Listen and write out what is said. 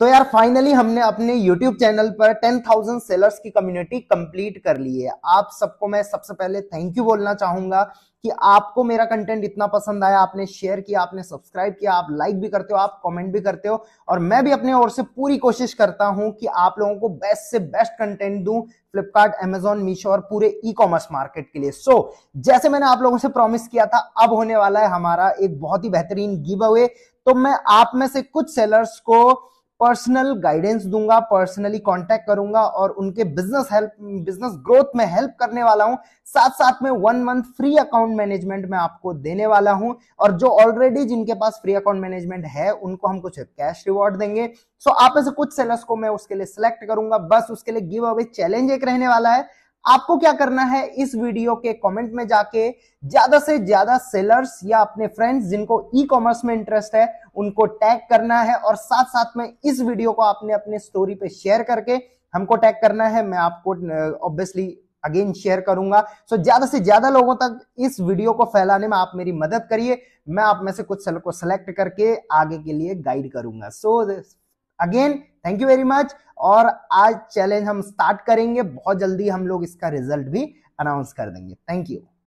तो यार फाइनली हमने अपने यूट्यूब चैनल पर 10,000 सेलर्स की कम्युनिटी कंप्लीट कर ली है आप सबको मैं सबसे पहले थैंक यू बोलना चाहूंगा कि आपको मेरा कंटेंट इतना पसंद आया आपने शेयर किया आपने सब्सक्राइब किया आप लाइक भी करते हो आप कमेंट भी करते हो और मैं भी अपने ओर से पूरी कोशिश करता हूं कि आप लोगों को बेस्ट से बेस्ट कंटेंट दूं फ्लिपकार्ट एमेजॉन मीशो और पूरे ई कॉमर्स मार्केट के लिए सो so, जैसे मैंने आप लोगों से प्रॉमिस किया था अब होने वाला है हमारा एक बहुत ही बेहतरीन गिव अवे तो मैं आप में से कुछ सेलर्स को पर्सनल गाइडेंस दूंगा पर्सनली कांटेक्ट करूंगा और उनके बिजनेस हेल्प बिजनेस ग्रोथ में हेल्प करने वाला हूं साथ साथ में one month free account management में आपको देने वाला हूं और जो ऑलरेडी जिनके पास फ्री अकाउंट मैनेजमेंट है उनको हम कुछ कैश रिवॉर्ड देंगे सो आप ऐसे कुछ सेलर्स को मैं उसके लिए सिलेक्ट करूंगा बस उसके लिए गिव अवे चैलेंज एक रहने वाला है आपको क्या करना है इस वीडियो के कमेंट में जाके ज्यादा से ज्यादा सेलर्स या अपने फ्रेंड्स जिनको ई कॉमर्स में इंटरेस्ट है उनको टैग करना है और साथ साथ में इस वीडियो को आपने अपने स्टोरी पे शेयर करके हमको टैग करना है मैं आपको ऑब्वियसली अगेन शेयर करूंगा सो so, ज्यादा से ज्यादा लोगों तक इस वीडियो को फैलाने में आप मेरी मदद करिए मैं आप में से कुछ सेलर को सेलेक्ट करके आगे के लिए गाइड करूंगा so so, again thank you very much और आज चैलेंज हम स्टार्ट करेंगे बहुत जल्दी हम लोग इसका रिजल्ट भी अनाउंस कर देंगे थैंक यू